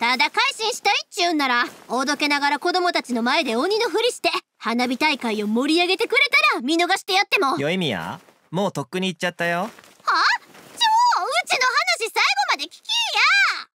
ただ改心したいっちゅうんならおどけながら子供たちの前で鬼のふりして花火大会を盛り上げてくれたら見逃してやってもよいみやもうとっくに行っちゃったよはあちううちの話最後まで聞き